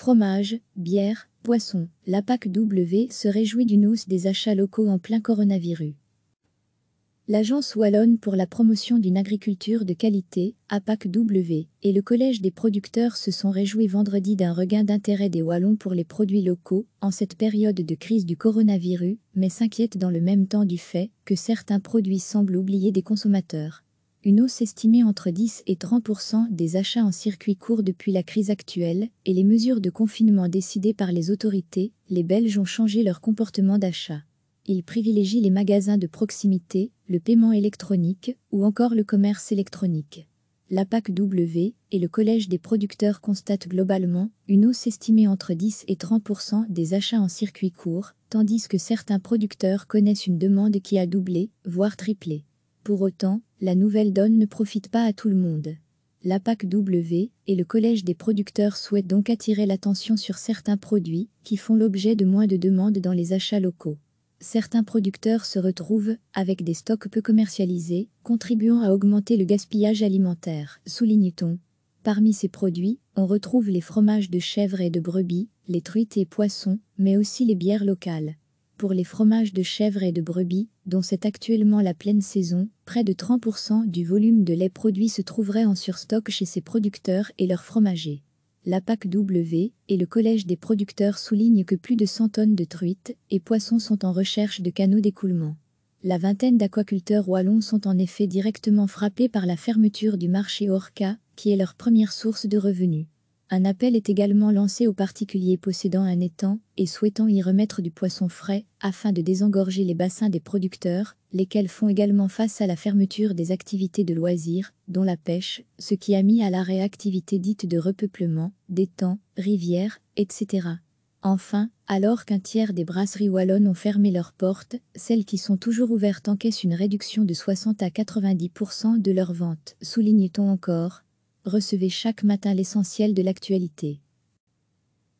Fromage, bière, poisson, la W se réjouit d'une hausse des achats locaux en plein coronavirus. L'Agence Wallonne pour la promotion d'une agriculture de qualité, APAC-W, et le Collège des producteurs se sont réjouis vendredi d'un regain d'intérêt des Wallons pour les produits locaux en cette période de crise du coronavirus, mais s'inquiètent dans le même temps du fait que certains produits semblent oubliés des consommateurs une hausse estimée entre 10 et 30 des achats en circuit court depuis la crise actuelle et les mesures de confinement décidées par les autorités, les Belges ont changé leur comportement d'achat. Ils privilégient les magasins de proximité, le paiement électronique ou encore le commerce électronique. La PAC-W et le Collège des producteurs constatent globalement une hausse estimée entre 10 et 30 des achats en circuit court, tandis que certains producteurs connaissent une demande qui a doublé, voire triplé. Pour autant, la nouvelle donne ne profite pas à tout le monde. La PAC-W et le Collège des producteurs souhaitent donc attirer l'attention sur certains produits qui font l'objet de moins de demandes dans les achats locaux. Certains producteurs se retrouvent avec des stocks peu commercialisés, contribuant à augmenter le gaspillage alimentaire, souligne-t-on. Parmi ces produits, on retrouve les fromages de chèvre et de brebis, les truites et poissons, mais aussi les bières locales pour les fromages de chèvre et de brebis, dont c'est actuellement la pleine saison, près de 30% du volume de lait produit se trouverait en surstock chez ces producteurs et leurs fromagers. La PAC-W et le Collège des producteurs soulignent que plus de 100 tonnes de truites et poissons sont en recherche de canaux d'écoulement. La vingtaine d'aquaculteurs wallons sont en effet directement frappés par la fermeture du marché Orca, qui est leur première source de revenus. Un appel est également lancé aux particuliers possédant un étang et souhaitant y remettre du poisson frais afin de désengorger les bassins des producteurs, lesquels font également face à la fermeture des activités de loisirs, dont la pêche, ce qui a mis à l'arrêt activités dites de repeuplement, d'étangs, rivières, etc. Enfin, alors qu'un tiers des brasseries wallonnes ont fermé leurs portes, celles qui sont toujours ouvertes encaissent une réduction de 60 à 90% de leurs ventes, souligne-t-on encore, recevez chaque matin l'essentiel de l'actualité.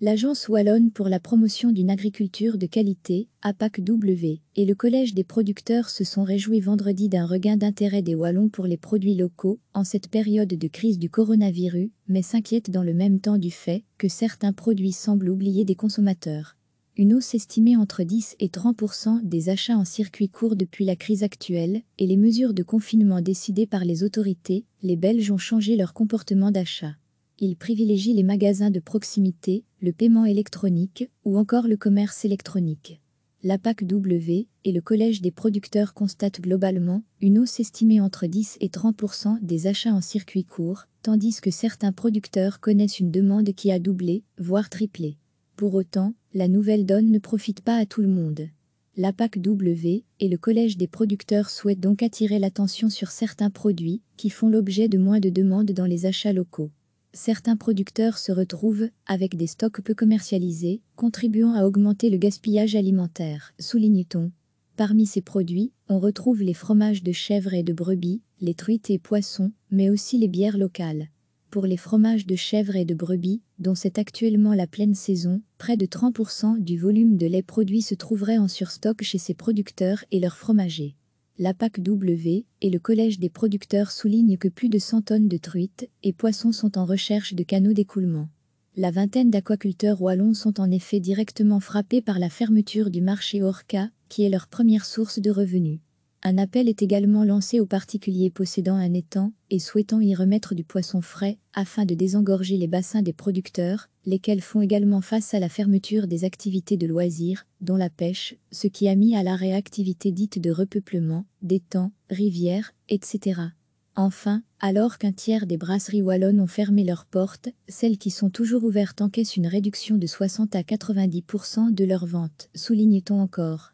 L'Agence Wallonne pour la promotion d'une agriculture de qualité, APAC-W, et le Collège des producteurs se sont réjouis vendredi d'un regain d'intérêt des Wallons pour les produits locaux en cette période de crise du coronavirus, mais s'inquiètent dans le même temps du fait que certains produits semblent oubliés des consommateurs une hausse estimée entre 10 et 30 des achats en circuit court depuis la crise actuelle et les mesures de confinement décidées par les autorités, les Belges ont changé leur comportement d'achat. Ils privilégient les magasins de proximité, le paiement électronique ou encore le commerce électronique. La PAC-W et le Collège des producteurs constatent globalement une hausse estimée entre 10 et 30 des achats en circuit court, tandis que certains producteurs connaissent une demande qui a doublé, voire triplé. Pour autant, la nouvelle donne ne profite pas à tout le monde. La PAC-W et le Collège des producteurs souhaitent donc attirer l'attention sur certains produits qui font l'objet de moins de demandes dans les achats locaux. Certains producteurs se retrouvent avec des stocks peu commercialisés, contribuant à augmenter le gaspillage alimentaire, souligne-t-on. Parmi ces produits, on retrouve les fromages de chèvre et de brebis, les truites et poissons, mais aussi les bières locales pour les fromages de chèvre et de brebis, dont c'est actuellement la pleine saison, près de 30% du volume de lait produit se trouverait en surstock chez ces producteurs et leurs fromagers. La PAC-W et le Collège des producteurs soulignent que plus de 100 tonnes de truites et poissons sont en recherche de canaux d'écoulement. La vingtaine d'aquaculteurs wallons sont en effet directement frappés par la fermeture du marché Orca, qui est leur première source de revenus. Un appel est également lancé aux particuliers possédant un étang et souhaitant y remettre du poisson frais afin de désengorger les bassins des producteurs, lesquels font également face à la fermeture des activités de loisirs, dont la pêche, ce qui a mis à l'arrêt réactivité dite de repeuplement, d'étangs, rivières, etc. Enfin, alors qu'un tiers des brasseries wallonnes ont fermé leurs portes, celles qui sont toujours ouvertes encaissent une réduction de 60 à 90% de leurs ventes, t on encore.